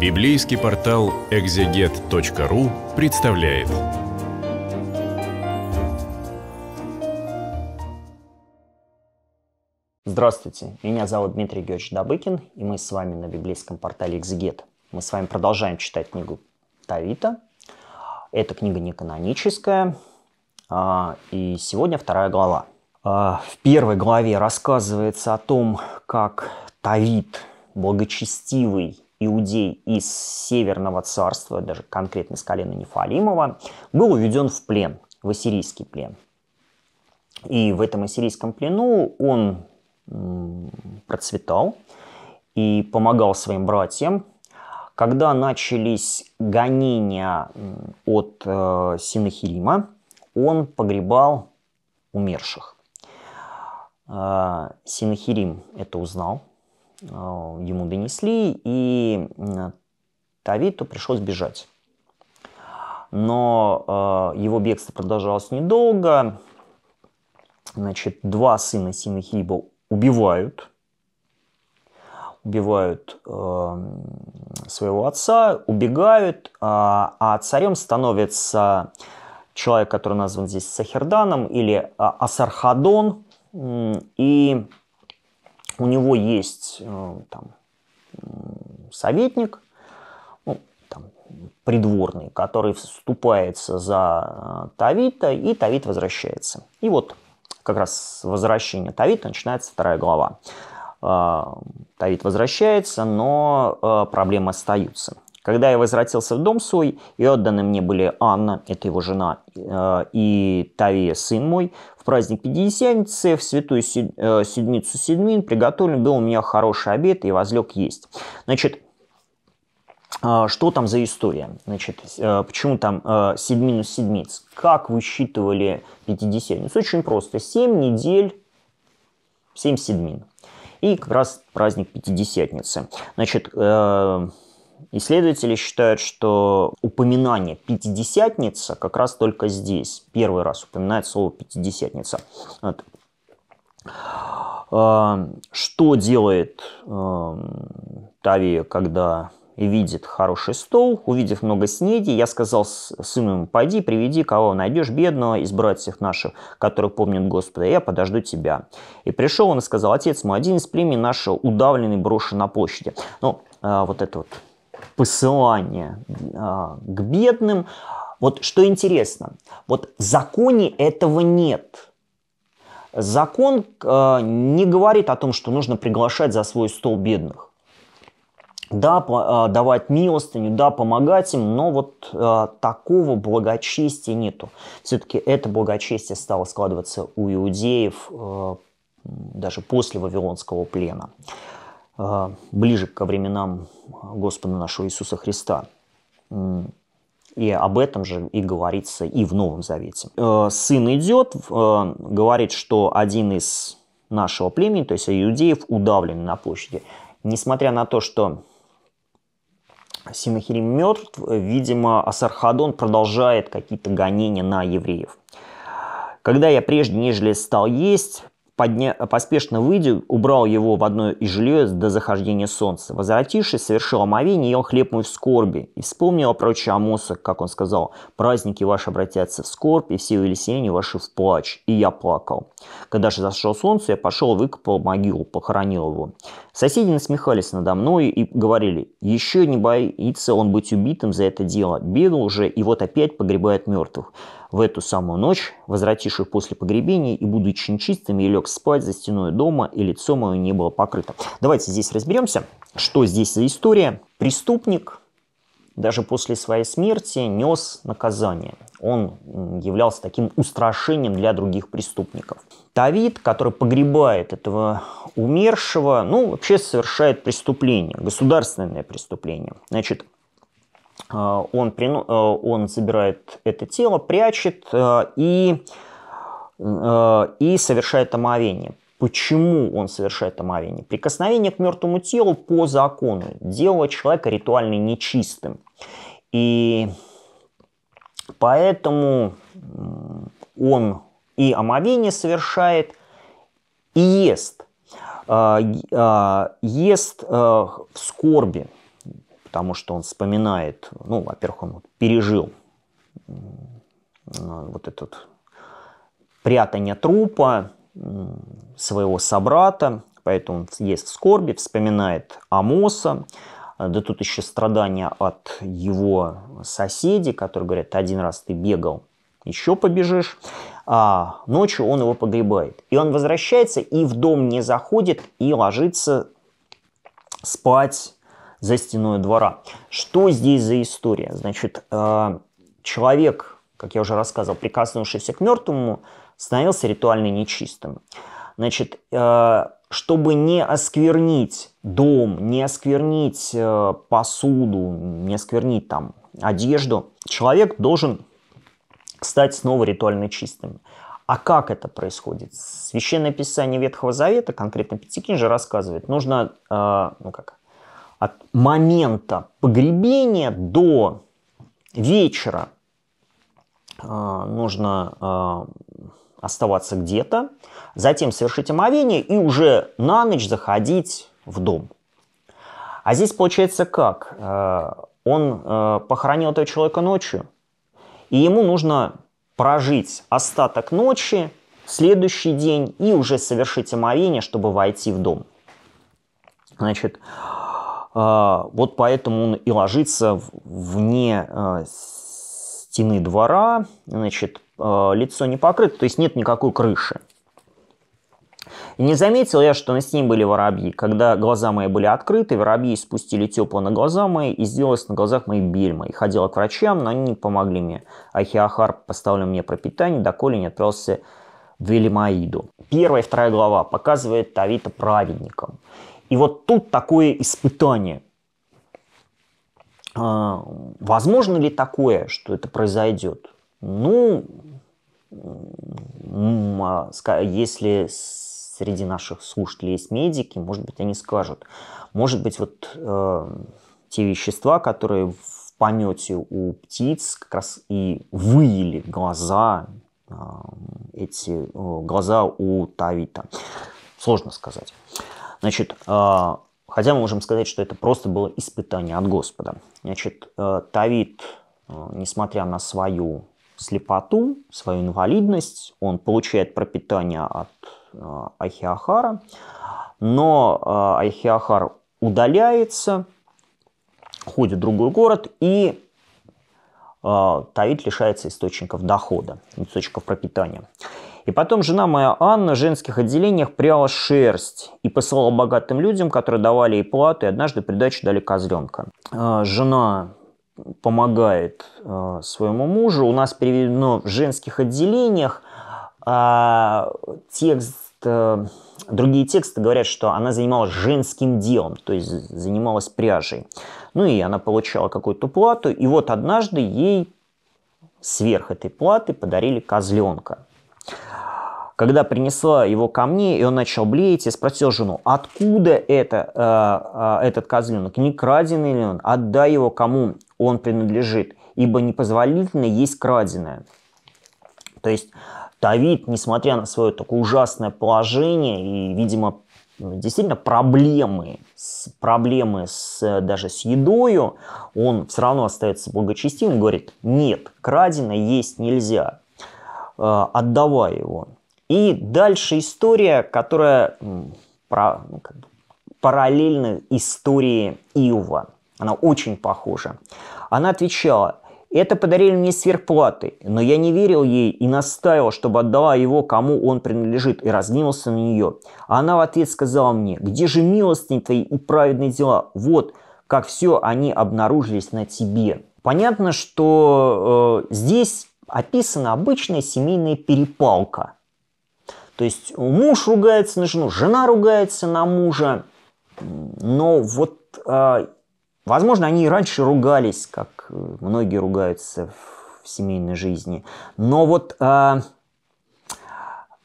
Библейский портал экзегет.ру представляет. Здравствуйте, меня зовут Дмитрий Георгиевич Добыкин, и мы с вами на библейском портале «Экзегет». Мы с вами продолжаем читать книгу Тавита. Эта книга не каноническая, а, и сегодня вторая глава. А, в первой главе рассказывается о том, как Тавит, благочестивый иудей из Северного царства, даже конкретно с колена Нефалимова, был уведен в плен, в ассирийский плен. И в этом ассирийском плену он процветал и помогал своим братьям. Когда начались гонения от э, Синахирима, он погребал умерших. Э, Синахирим это узнал, Э, ему донесли, и Тавиту пришлось бежать. Но э, его бегство продолжалось недолго. Значит, два сына Синахиба убивают. Убивают э, своего отца, убегают, а царем становится человек, который назван здесь Сахерданом или Асархадон. И у него есть э, там, советник, ну, там, придворный, который вступается за э, Тавита, и Тавит возвращается. И вот как раз возвращение возвращения Тавита начинается вторая глава. Э, Тавит возвращается, но проблемы остаются. Когда я возвратился в дом свой, и отданы мне были Анна, это его жена, э, и Тавия, сын мой, в праздник Пятидесятницы, в святую э, седмицу седмин, приготовлен был у меня хороший обед и возлег есть. Значит, э, что там за история? Значит, почему там седмину седмиц? Как высчитывали Пятидесятницу? Очень просто. семь недель, семь седмин. И как раз праздник Пятидесятницы. Значит, Исследователи считают, что упоминание «пятидесятница» как раз только здесь. Первый раз упоминает слово «пятидесятница». Вот. Эм, что делает эм, Тави, когда видит хороший стол, увидев много снеди, я сказал сыну ему, пойди, приведи, кого найдешь, бедного, из братьев наших, которых помнят Господа, я подожду тебя. И пришел он и сказал, отец мой, один из племен нашего удавленный, брошен на площади. Ну, а вот это вот посылание а, к бедным. Вот что интересно, вот в законе этого нет. Закон а, не говорит о том, что нужно приглашать за свой стол бедных. Да, а, давать милостыню, да, помогать им, но вот э, такого благочестия нету. Все-таки это благочестие стало складываться у иудеев э, даже после Вавилонского плена. А, ближе ко временам а, Господа нашего Иисуса Христа. И об этом же и говорится и в Новом Завете. Э, сын идет, э, говорит, что один из нашего племени, то есть иудеев, удавлен на площади. Несмотря на то, что Синахирим мертв, видимо, Асархадон продолжает какие-то гонения на евреев. Когда я прежде, нежели стал есть, подня... поспешно выйдя, убрал его в одно из жилье до захождения солнца. Возвратившись, совершил омовение, ел хлеб мой в скорби. И вспомнил о проче Амоса, как он сказал, «Праздники ваши обратятся в скорбь, и все велесения ваши в плач». И я плакал. Когда же зашло солнце, я пошел, выкопал могилу, похоронил его. Соседи насмехались надо мной и говорили, «Еще не боится он быть убитым за это дело. Бегал уже, и вот опять погребает мертвых» в эту самую ночь, возвратишь их после погребения, и, будучи нечистыми, и лег спать за стеной дома, и лицо мое не было покрыто. Давайте здесь разберемся, что здесь за история. Преступник даже после своей смерти нес наказание. Он являлся таким устрашением для других преступников. Давид, который погребает этого умершего, ну, вообще совершает преступление, государственное преступление. Значит, Э, он, прино э, он забирает это тело, прячет э, и, и совершает омовение. Почему он совершает омовение? Прикосновение к мертвому телу по закону делает человека ритуально нечистым. И поэтому он и омовение совершает, и ест. Ест в скорби потому что он вспоминает, ну, во-первых, он пережил э, вот этот прятание трупа своего собрата, поэтому он есть в скорби, вспоминает Амоса, да тут еще страдания от его соседей, которые говорят, один раз ты бегал, еще побежишь. А ночью он его погребает. И он возвращается и в дом не заходит, и ложится спать за стеной двора. Что здесь за история? Значит, э, человек, как я уже рассказывал, прикоснувшийся к мертвому, становился ритуально нечистым. Значит, э, чтобы не осквернить дом, не осквернить э, посуду, не осквернить там одежду, человек должен стать снова ритуально чистым. А как это происходит? Священное Писание Ветхого Завета, конкретно Пятикнижие, рассказывает, нужно, ну как, от момента погребения до вечера а, нужно а, оставаться где-то, затем совершить омовение и уже на ночь заходить в дом. А здесь получается как? А, он похоронил этого человека ночью, и ему нужно прожить остаток ночи, следующий день и уже совершить омовение, чтобы войти в дом. Значит, а, вот поэтому он и ложится вне а, стены двора, значит, а, лицо не покрыто, то есть нет никакой крыши. И не заметил я, что на стене были воробьи. Когда глаза мои были открыты, воробьи спустили тепло на глаза мои и сделалось на глазах моей бельма. И ходила к врачам, но они не помогли мне. Ахиахар поставил мне пропитание, доколе не отправился в Велимаиду. Первая и вторая глава показывает Тавита праведником. И вот тут такое испытание. А, возможно ли такое, что это произойдет? Ну, а, если среди наших слушателей есть медики, может быть, они скажут, может быть, вот э, те вещества, которые в помете у птиц как раз и выели глаза, э, эти э, глаза у тавита. Сложно сказать. Значит, а, хотя мы можем сказать, что это просто было испытание от Господа. Значит, э, Давид, э, несмотря на свою слепоту, свою инвалидность, он получает пропитание от э, Ахиахара, но Ахиахар удаляется, ходит в другой город, и Тавид лишается источников дохода, источников пропитания. И потом жена моя Анна в женских отделениях пряла шерсть и посылала богатым людям, которые давали ей плату, и однажды придачу дали козленка. А, жена помогает э, своему мужу. У нас переведено в женских отделениях а, текст, э, другие тексты говорят, что она занималась женским делом, то есть занималась пряжей. Ну и она получала какую-то плату, и вот однажды ей сверх этой платы подарили козленка когда принесла его ко мне, и он начал блеять, я спросил жену, откуда это, э, э, этот козленок, не краденый ли он, отдай его кому он принадлежит, ибо непозволительно есть краденое. То есть Давид, несмотря на свое такое ужасное положение и, видимо, действительно проблемы, проблемы с, даже с едою, он все равно остается благочестивым, говорит, нет, краденое есть нельзя, э, отдавай его. И дальше история, которая про, ну, как бы параллельна истории Иова. Она очень похожа. Она отвечала, это подарили мне сверхплаты, но я не верил ей и настаивал, чтобы отдала его, кому он принадлежит, и разгневался на нее. А она в ответ сказала мне, где же милостыни твои и праведные дела? Вот, как все они обнаружились на тебе. Понятно, что э, здесь описана обычная семейная перепалка. То есть муж ругается на жену, жена ругается на мужа. Но вот, а, возможно, они и раньше ругались, как э, многие ругаются в семейной жизни. Но вот а,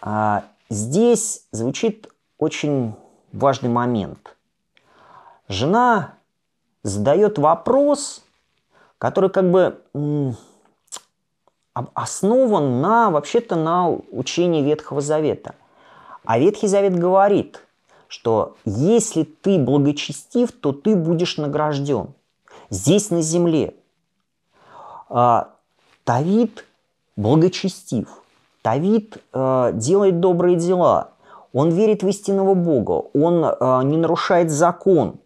а, здесь звучит очень важный момент. Жена задает вопрос, который как бы основан на, вообще-то, на учении Ветхого Завета. А Ветхий Завет говорит, что если ты благочестив, то ты будешь награжден. Здесь, на земле. А, Давид благочестив. Давид э, делает добрые дела. Он верит в истинного Бога. Он э, не нарушает закон.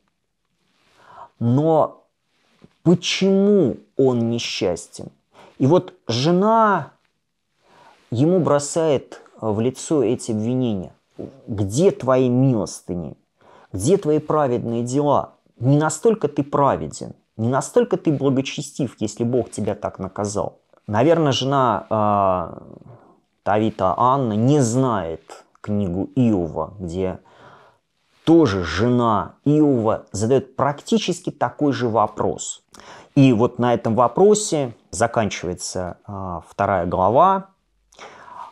Но почему он несчастен? И вот жена ему бросает э, в лицо эти обвинения. Где твои милостыни? Где твои праведные дела? Не настолько ты праведен, не настолько ты благочестив, если Бог тебя так наказал. Наверное, жена э, Тавита Анна не знает книгу Иова, где тоже жена Иова задает практически такой же вопрос. И вот на этом вопросе заканчивается а, вторая глава.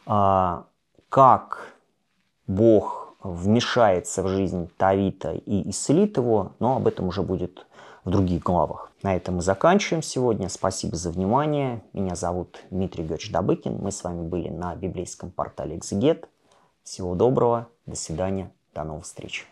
А, как Бог вмешается в жизнь Тавита и исцелит его, но об этом уже будет в других главах. На этом мы заканчиваем сегодня. Спасибо за внимание. Меня зовут Дмитрий Георгиевич Добыкин. Мы с вами были на библейском портале «Экзегет». Всего доброго. До свидания. До новых встреч.